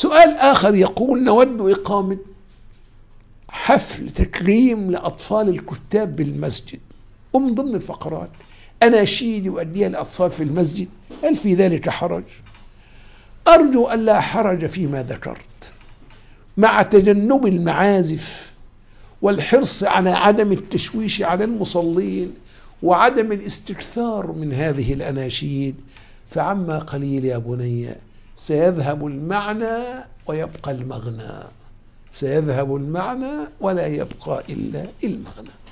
سؤال آخر يقول نود إقامة حفل تكريم لأطفال الكتاب بالمسجد ومن ضمن الفقرات أناشيد وأديها الأطفال في المسجد هل في ذلك حرج؟ أرجو ألا حرج فيما ذكرت مع تجنب المعازف والحرص على عدم التشويش على المصلين وعدم الاستكثار من هذه الأناشيد فعما قليل يا بني سيذهب المعنى ويبقى المغنى سيذهب المعنى ولا يبقى إلا المغنى